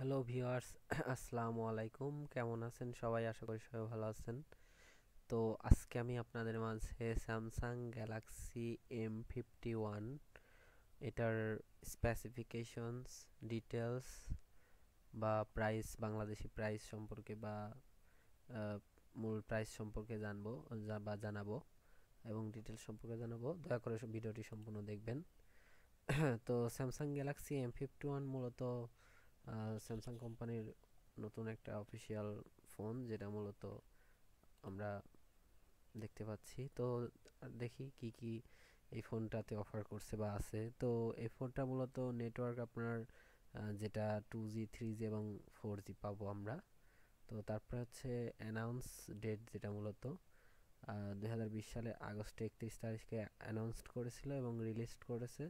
hello viewers আসসালামু আলাইকুম কেমন আছেন সবাই আশা করি সবাই ভালো আছেন তো আজকে আমি আপনাদের মাঝে Samsung Galaxy M fifty one এটার স্পেসিফিকেশনস ডিটেলস বা প্রাইস বাংলাদেশি প্রাইস সম্পর্কে বা মূল প্রাইস সম্পর্কে জানবো বা জানাবো এবং ডিটেলস সম্পর্কে জানাবো দয়া করে ভিডিওটি সম্পূর্ণ দেখবেন তো Samsung Galaxy M fifty one মূলত স্যামসাং কোম্পানির নতুন একটা অফিসিয়াল ফোন যেটা মূলত আমরা দেখতে পাচ্ছি তো দেখি কি কি এই ফোনটাতে অফার করছে বা আছে তো এই ফোনটা মূলত নেটওয়ার্ক আপনার যেটা টু জি থ্রি জি এবং ফোর জি পাবো আমরা তো তারপরে হচ্ছে অ্যানাউন্স ডেট যেটা মূলত দুই সালে আগস্ট একত্রিশ তারিখকে অ্যানাউন্সড করেছিল এবং রিলিজ করেছে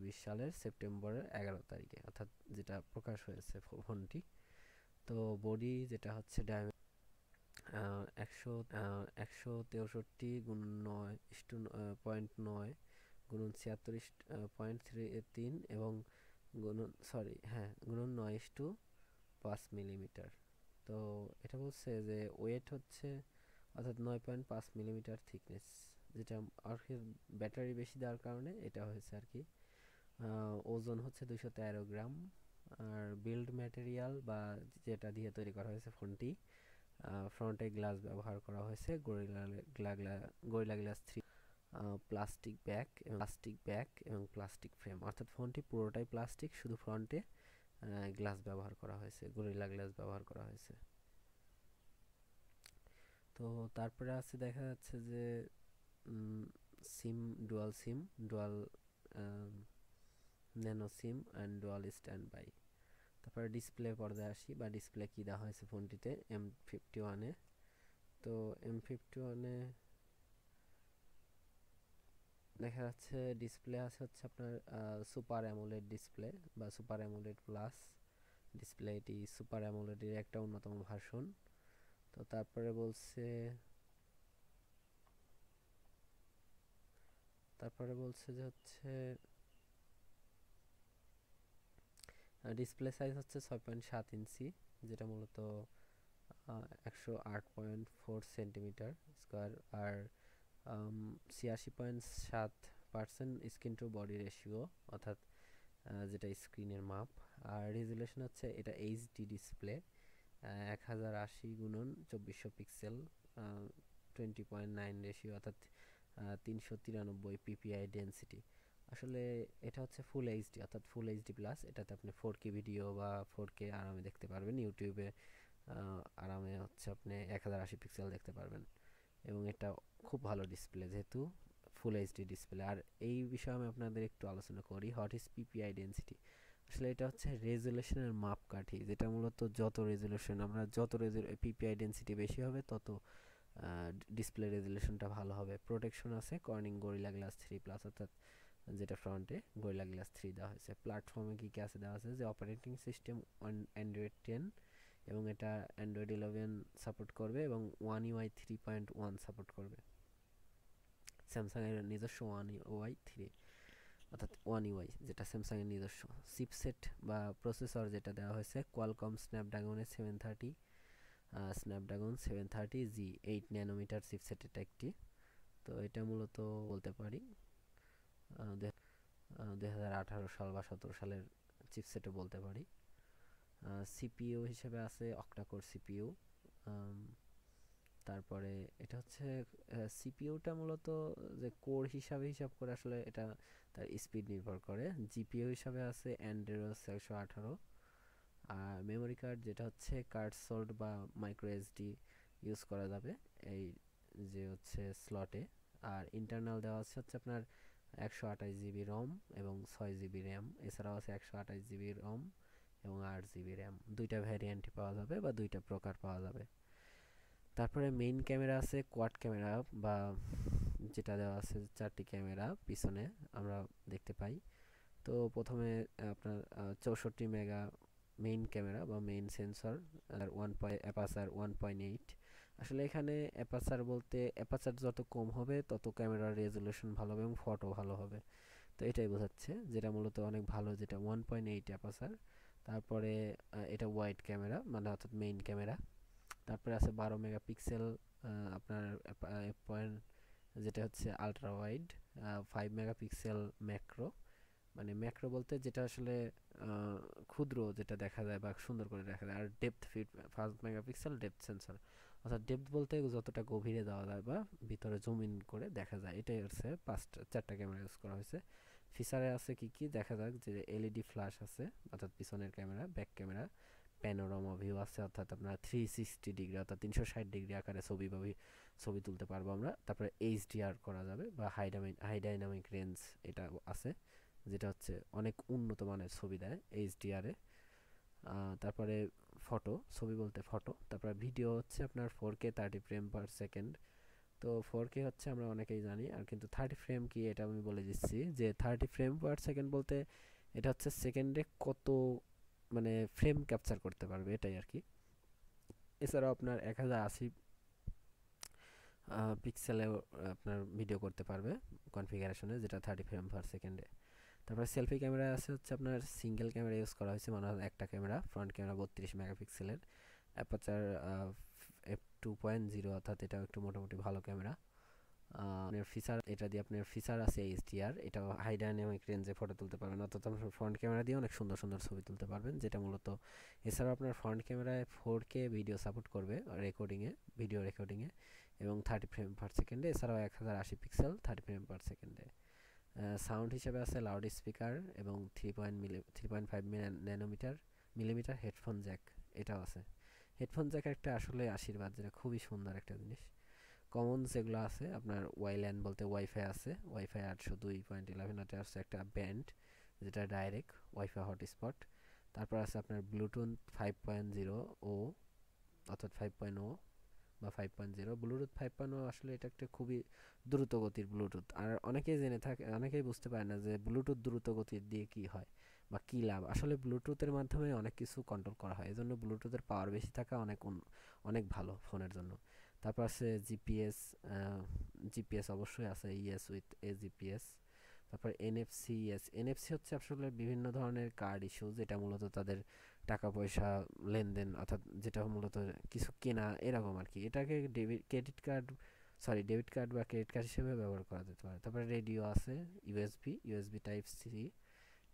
দুই সালের সেপ্টেম্বরের এগারো তারিখে অর্থাৎ যেটা প্রকাশ হয়েছে ফোনটি তো বডি যেটা হচ্ছে ডায় একশো একশো তেষট্টি গুণ নয় ইস্টু পয়েন্ট নয় গুণন ছিয়াত্তর পয়েন্ট থ্রি তিন এবং গুণন সরি হ্যাঁ গুণন নয় ইস্টু পাঁচ মিলিমিটার তো এটা বলছে যে ওয়েট হচ্ছে অর্থাৎ নয় পয়েন্ট পাঁচ মিলিমিটার থিকনেস যেটা আর্কের ব্যাটারি বেশি দেওয়ার কারণে এটা হয়েছে আর কি ওজন হচ্ছে দুশো তেরো গ্রাম আর বিল্ড ম্যাটেরিয়াল বা যেটা দিয়ে তৈরি করা হয়েছে ফোনটি ফ্রন্টে গ্লাস ব্যবহার করা হয়েছে Gorilla Glass three plastic bag plastic bag এবং প্লাস্টিক ফ্রেম অর্থাৎ ফোনটি পুরোটাই প্লাস্টিক শুধু ফ্রন্টে গ্লাস ব্যবহার করা হয়েছে গরিলা গ্লাস ব্যবহার করা হয়েছে তো তারপরে আছে দেখা যাচ্ছে যে SIM dual SIM dual nano SIM and dual stand by তারপরে ডিসপ্লে পর্দায় আসি বা ডিসপ্লে কী দেওয়া হয়েছে ফোনটিতে এম ফিফটি ওয়ানে তো এম ফিফটি ওয়ানে দেখা যাচ্ছে ডিসপ্লে আছে হচ্ছে আপনার সুপার অ্যামোলেড ডিসপ্লে বা সুপার অ্যামোলেড প্লাস ডিসপ্লে এটি সুপার অ্যামোলেডের একটা অন্যতম ভার্সন তো তারপরে বলছে তারপরে বলছে যে হচ্ছে ডিসপ্লে সাইজ হচ্ছে ছয় পয়েন্ট সাত ইঞ্চি যেটা মূলত একশো আট পয়েন্ট ফোর সেন্টিমিটার স্কোয়ার আর ছিয়াশি পয়েন্ট সাত percent screen to body ratio অর্থাৎ যেটা স্ক্রিনের মাপ আর রেজুলেশন হচ্ছে এটা এইচডি ডিসপ্লে এক হাজার আশি গুণন চব্বিশশো pixel twenty point nine ratio অর্থাৎ তিনশো তিরানব্বই পিপিআই ডেন্সিটি আসলে এটা হচ্ছে ফুল এইচডি অর্থাৎ ফুল এইচডি প্লাস এটাতে আপনি ফোর কে ভিডিও বা ফোর কে আরামে দেখতে পারবেন ইউটিউবে আরামে হচ্ছে আপনি এক হাজার আশি পিক্সেল দেখতে পারবেন এবং এটা খুব ভালো ডিসপ্লে যেহেতু ফুল এইচডি ডিসপ্লে আর এই বিষয়ে আমি আপনাদের একটু আলোচনা করি হট ইজ পিপিআই ডেন্সিটি আসলে এটা হচ্ছে রেজুলেশনের মাপকাঠি যেটা মূলত যত রেজুলেশন আমরা যত রেজুলে পিপিআই ডেন্সিটি বেশি হবে তত ডিসপ্লে রেজুলেশনটা ভালো হবে প্রোটেকশন আছে Corning Gorilla Glass three plus অর্থাৎ যেটা ফ্রন্টে গরিলা গ্লাস থ্রি দেওয়া হয়েছে প্ল্যাটফর্মে কী কী আছে দেওয়া আছে যে অপারেটিং সিস্টেম অ্যান্ড্রয়েড টেন এবং এটা অ্যান্ড্রয়েড ইলেভেন সাপোর্ট করবে এবং one UI three point one support করবে স্যামসাংয়ের নিজস্ব ওয়ান ওয়াই থ্রি অর্থাৎ ওয়ান ইউআই যেটা স্যামসাংয়ের নিজস্ব সিপসেট বা প্রসেসর যেটা দেওয়া হয়েছে কোয়ালকম স্ন্যাপড্রাগনের seven thirty Snapdragon seven thirty G eight nanometre চিপসেটের একটি তো এটা মূলত বলতে পারি দুই সাল বা সতেরো সালের চিপসেটও বলতে পারি সিপিও হিসেবে আছে অক্টাকোর সিপিইউ তারপরে এটা হচ্ছে সিপিইউটা মূলত যে কোর হিসাবে হিসাব করে আসলে এটা তার স্পিড নির্ভর করে জিপিও হিসাবে আছে অ্যান্ড্রয়েড একশো আঠারো আর মেমোরি কার্ড যেটা হচ্ছে কার্ড সল্ট বা মাইক্রো এসডি ইউজ করা যাবে এই যে হচ্ছে স্লটে আর ইন্টারনাল দেওয়া আছে হচ্ছে আপনার একশো আঠাশ জিবি রম এবং ছয় জিবি র্যাম এছাড়াও আছে একশো আঠাশ জিবি রম এবং আট জিবি র্যাম দুইটা ভ্যারিয়েন্টই পাওয়া যাবে বা দুইটা প্রকার পাওয়া যাবে তারপরে মেইন ক্যামেরা আছে কোয়াড ক্যামেরা বা যেটা দেওয়া আছে চারটি ক্যামেরা পিছনে আমরা দেখতে পাই তো প্রথমে আপনার চৌষট্টি মেগা মেইন ক্যামেরা বা মেইন সেন্সর আর one point aperture one point eight আসলে এখানে অ্যাপাসার বলতে অ্যাপাসার যত কম হবে তত ক্যামেরার রেজুলেশন ভালো হবে এবং ফটো ভালো হবে তো এটাই বোঝাচ্ছে যেটা মূলত অনেক ভালো যেটা ওয়ান পয়েন্ট এইট অ্যাপাসার তারপরে এটা ওয়াইড ক্যামেরা মানে অর্থাৎ মেইন ক্যামেরা তারপরে আছে বারো মেগাপিক্সেল আপনার পয়েন্ট যেটা হচ্ছে ultra wide five megapixel macro মানে ম্যাক্রো বলতে যেটা আসলে ক্ষুদ্র যেটা দেখা যায় বা সুন্দর করে দেখা যায় আর depth fit first megapixel depth sensor অর্থাৎ ডেপথ বলতে যতটা গভীরে যাওয়া যায় বা ভিতরে জুম ইন করে দেখা যায় এটাই হচ্ছে পাঁচটা চারটা ক্যামেরা ইউজ করা হয়েছে ফিচারে আছে কি কি দেখা যাক যে এলইডি ফ্ল্যাশ e আছে অর্থাৎ পিছনের camera back camera panorama view আছে অর্থাৎ আপনার থ্রি সিক্সটি ডিগ্রি অর্থাৎ তিনশো ষাট ডিগ্রি আকারে ছবি বা ছবি তুলতে পারবো আমরা তারপরে এইচডিআর করা যাবে বা হাই হাই ডাইনামিক রেঞ্জ এটা আছে যেটা হচ্ছে অনেক উন্নত মানের ছবি দেয় এইচডিআরে তারপরে ফটো ছবি বলতে ফটো তারপরে ভিডিও হচ্ছে আপনার four K thirty frame per second তো ফোর কে হচ্ছে আমরা অনেকেই জানি আর কিন্তু থার্টি ফ্রেম কি এটা আমি বলে দিচ্ছি যে থার্টি ফ্রেম পার সেকেন্ড বলতে এটা হচ্ছে সেকেন্ডে কত মানে ফ্রেম ক্যাপচার করতে পারবে এটাই আর কি এছাড়াও আপনার এক হাজার আশি পিক্সেলে আপনার ভিডিও করতে পারবে কনফিগারেশনে যেটা থার্টি ফ্রেম পার সেকেন্ডে তারপরে সেলফি ক্যামেরা আছে হচ্ছে আপনার সিঙ্গেল ক্যামেরা ইউজ করা হয়েছে মানে একটা ক্যামেরা ফ্রন্ট ক্যামেরা বত্রিশ মেগাপিক্সেলের aperture F two point zero অর্থাৎ এটাও একটু মোটামুটি ভালো ক্যামেরা আপনার ফিচার এটা দিয়ে আপনার ফিচার আছে এইচডিআর এটাও হাই ডাইনামিক রেঞ্জে ফটো তুলতে পারবেন অর্থাৎ আপনার ফ্রন্ট ক্যামেরা দিয়ে অনেক সুন্দর সুন্দর ছবি তুলতে পারবেন যেটা মূলত এছাড়াও আপনার ফ্রন্ট ক্যামেরায় ফোর কে ভিডিও সাপোর্ট করবে রেকর্ডিংয়ে ভিডিও রেকর্ডিংয়ে এবং থার্টি ফ্রেম পার সেকেন্ডে এছাড়াও এক হাজার আশি পিক্সেল থার্টি ফ্রেম পার সেকেন্ডে সাউন্ড হিসেবে আছে লাউড স্পিকার এবং three point milli three point five nanometre millimetre headphone jack এটাও আছে হেডফোন জ্যাক একটা আসলে আশীর্বাদ যেটা খুবই সুন্দর একটা জিনিস কমন যেগুলো আছে আপনার ওয়াইল্যান্ড বলতে ওয়াইফাই আছে ওয়াইফাই আটশো দুই পয়েন্ট ইলেভেন আটে আছে একটা ব্যান্ড যেটা ডাইরেক্ট ওয়াইফাই হটস্পট তারপর আছে আপনার ব্লুটুথ ফাইভ পয়েন্ট জিরো ও অর্থাৎ ফাইভ পয়েন্ট ও বা five point zero Bluetooth five point আসলে এটা একটা খুবই দ্রুত গতির ব্লুটুথ আর অনেকেই জেনে থাকে অনেকেই বুঝতে পারে না যে ব্লুটুথ দ্রুত গতির দিয়ে কি হয় বা কী লাভ আসলে ব্লুটুথের মাধ্যমে অনেক কিছু কন্ট্রোল করা হয় এজন্য ব্লুটুথের পাওয়ার বেশি থাকা অনেক অনেক ভালো ফোনের জন্য তারপর আছে জিপিএস জিপিএস অবশ্যই আছে ইএস উইথ এ জিপিএস তারপর এনএফসি ইএস এনএফসি হচ্ছে আসলে বিভিন্ন ধরনের কার্ড ইস্যু যেটা মূলত তাদের টাকা পয়সা লেনদেন অর্থাৎ যেটা মূলত কিছু কেনা এরকম আর কি এটাকে debit credit card sorry debit card বা ক্রেডিট কার্ড হিসেবে ব্যবহার করা যেতে পারে তারপরে রেডিও আছে ইউএসবি ইউএসবি টাইপ সি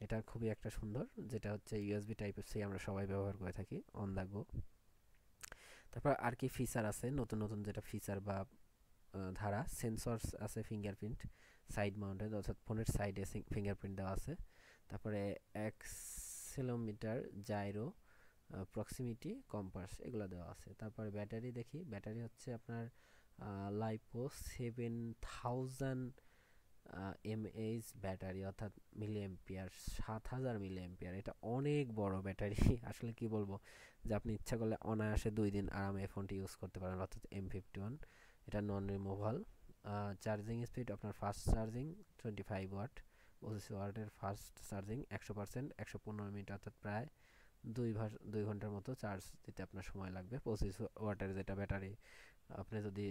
এটা খুবই একটা সুন্দর যেটা হচ্ছে ইউএসবি টাইপ সি আমরা সবাই ব্যবহার করে থাকি অন দ্য গো তারপর আর কি ফিচার আছে নতুন নতুন যেটা ফিচার বা ধারা সেন্সরস আছে ফিঙ্গারপ্রিন্ট সাইড মাউন্টেড অর্থাৎ ফোনের সাইডে ফিঙ্গারপ্রিন্ট দেওয়া আছে তারপরে X accelerometer gyro proximity compass এগুলো দেওয়া আছে তারপর ব্যাটারি দেখি ব্যাটারি হচ্ছে আপনার LiPo seven thousand mAh battery অর্থাৎ মিলি এম্পিয়ার সাত হাজার মিলি এম্পিয়ার এটা অনেক বড় ব্যাটারি আসলে কি বলবো যে আপনি ইচ্ছা করলে অনায়াসে দুই দিন আরামে ফোনটি ইউজ করতে পারেন অর্থাৎ এম ফিফটি ওয়ান এটা নন রিমুভাল চার্জিং স্পিড আপনার fast charging twenty five watt ওসিসি ওয়ার্ডের ফার্স্ট চার্জিং একশো পার্সেন্ট একশো পনেরো মিনিট অর্থাৎ প্রায় দুই দুই ঘন্টার মতো চার্জ দিতে আপনার সময় লাগবে পঁচিশ ওয়াটের যেটা ব্যাটারি আপনি যদি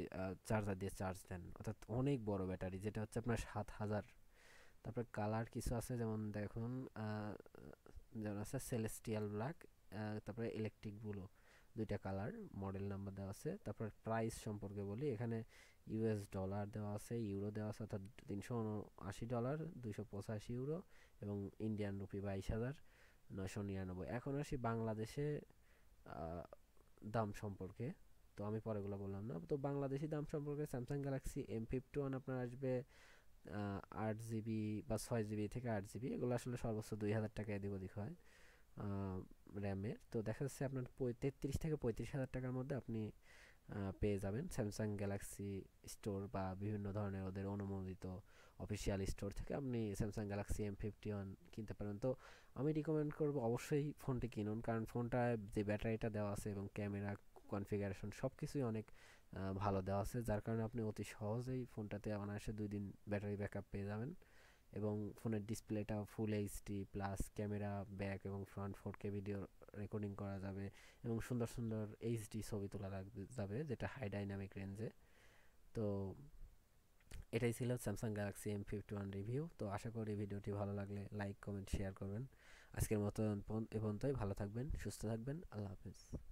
চার্জার দিয়ে চার্জ দেন অর্থাৎ অনেক বড় ব্যাটারি যেটা হচ্ছে আপনার সাত হাজার তারপরে কালার কিছু আছে যেমন দেখুন যেমন আছে সেলেস্টিয়াল ব্ল্যাক তারপরে ইলেকট্রিক ব্লু দুইটা কালার মডেল নাম্বার দেওয়া আছে তারপর প্রাইস সম্পর্কে বলি এখানে ইউএস ডলার দেওয়া আছে ইউরো দেওয়া আছে অর্থাৎ তিনশো উনআশি ডলার দুইশো পঁচাশি ইউরো এবং ইন্ডিয়ান রুপি বাইশ হাজার নয়শো নিরানব্বই এখন আসি বাংলাদেশে দাম সম্পর্কে তো আমি পরেগুলো বললাম না তো বাংলাদেশি দাম সম্পর্কে Samsung Galaxy M fifty one আপনার আসবে আট জিবি বা ছয় জিবি থেকে আট জিবি এগুলো আসলে সর্বোচ্চ দুই হাজার টাকায় এদিক ওদিক হয় র্যামের তো দেখা যাচ্ছে আপনার তেত্রিশ থেকে পঁয়ত্রিশ হাজার টাকার মধ্যে আপনি পেয়ে যাবেন স্যামসাং গ্যালাক্সি স্টোর বা বিভিন্ন ধরনের ওদের অনুমোদিত অফিসিয়াল স্টোর থেকে আপনি Samsung Galaxy M fifty one কিনতে পারেন তো আমি রিকমেন্ড করব অবশ্যই ফোনটি কিনুন কারণ ফোনটায় যে ব্যাটারিটা দেওয়া আছে এবং ক্যামেরা কনফিগারেশন সব কিছুই অনেক ভালো দেওয়া আছে যার কারণে আপনি অতি সহজেই ফোনটাতে অনায়াসে দুই দিন ব্যাটারি ব্যাকআপ পেয়ে যাবেন এবং ফোনের ডিসপ্লেটা full HD plus camera back এবং front four K video recording করা যাবে এবং সুন্দর সুন্দর এইচডি ছবি তোলা যাবে যেটা হাই ডাইনামিক রেঞ্জে তো এটাই ছিল Samsung Galaxy M fifty one review তো আশা করি ভিডিওটি ভালো লাগলে লাইক কমেন্ট শেয়ার করবেন আজকের মতো এ পর্যন্তই ভালো থাকবেন সুস্থ থাকবেন আল্লাহ হাফিজ